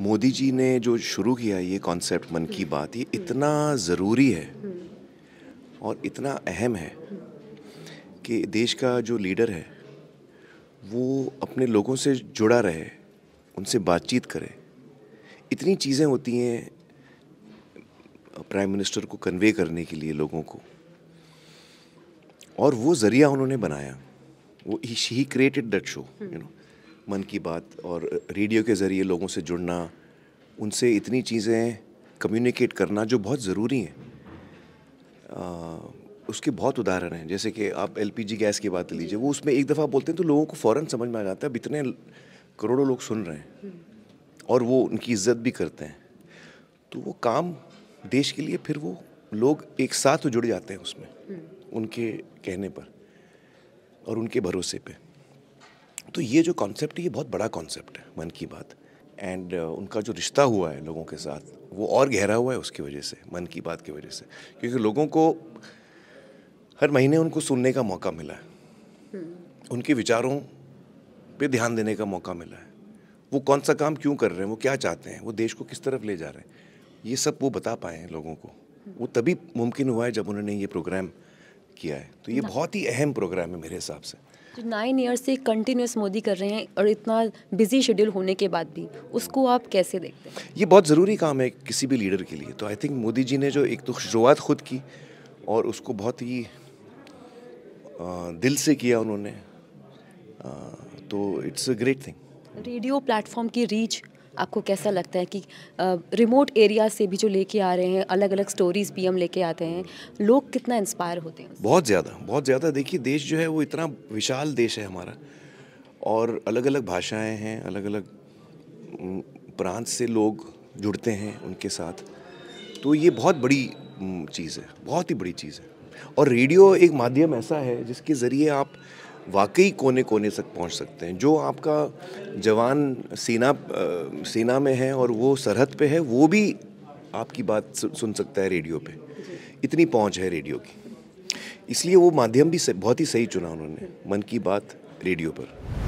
मोदी जी ने जो शुरू किया ये कॉन्सेप्ट मन की बात ये इतना ज़रूरी है और इतना अहम है कि देश का जो लीडर है वो अपने लोगों से जुड़ा रहे उनसे बातचीत करे इतनी चीज़ें होती हैं प्राइम मिनिस्टर को कन्वे करने के लिए लोगों को और वो ज़रिया उन्होंने बनाया वो ही created that show you know Mann ki बात और रेडियो के ज़रिए लोगों से जुड़ना उनसे इतनी चीज़ें कम्युनिकेट करना जो बहुत ज़रूरी हैं उसके बहुत उदाहरण हैं जैसे कि आप एलपीजी गैस की बात लीजिए वो उसमें एक दफ़ा बोलते हैं तो लोगों को फ़ौर समझ में आ जाता है अब इतने करोड़ों लोग सुन रहे हैं और वो उनकी इज्जत भी करते हैं तो वो काम देश के लिए फिर वो लोग एक साथ जुड़ जाते हैं उसमें उनके कहने पर और उनके भरोसे पर तो ये जो कॉन्सेप्ट है ये बहुत बड़ा कॉन्सेप्ट है मन की बात एंड uh, उनका जो रिश्ता हुआ है लोगों के साथ वो और गहरा हुआ है उसकी वजह से मन की बात की वजह से क्योंकि लोगों को हर महीने उनको सुनने का मौका मिला है हम्म। उनके विचारों पे ध्यान देने का मौका मिला है वो कौन सा काम क्यों कर रहे हैं वो क्या चाहते हैं वो देश को किस तरफ ले जा रहे हैं ये सब वो बता पाए हैं लोगों को हम्म। वो तभी मुमकिन हुआ है जब उन्होंने ये प्रोग्राम किया है तो ये बहुत ही अहम प्रोग्राम है मेरे हिसाब से जो नाइन ईयर से कंटिन्यूस मोदी कर रहे हैं और इतना बिजी शेड्यूल होने के बाद भी उसको आप कैसे देखते हैं ये बहुत ज़रूरी काम है किसी भी लीडर के लिए तो आई थिंक मोदी जी ने जो एक तो शुरुआत खुद की और उसको बहुत ही दिल से किया उन्होंने तो it's a great thing radio platform की रीच आपको कैसा लगता है कि रिमोट एरिया से भी जो लेके आ रहे हैं अलग अलग स्टोरीज भी हम लेके आते हैं लोग कितना इंस्पायर होते हैं बहुत ज़्यादा बहुत ज़्यादा देखिए देश जो है वो इतना विशाल देश है हमारा और अलग अलग भाषाएं हैं अलग अलग प्रांत से लोग जुड़ते हैं उनके साथ तो ये बहुत बड़ी चीज़ है बहुत ही बड़ी चीज़ है और रेडियो एक माध्यम ऐसा है जिसके ज़रिए आप वाकई कोने कोने तक पहुंच सकते हैं जो आपका जवान सेना सेना में है और वो सरहद पे है वो भी आपकी बात सुन सकता है रेडियो पे इतनी पहुंच है रेडियो की इसलिए वो माध्यम भी बहुत ही सही चुना उन्होंने मन की बात रेडियो पर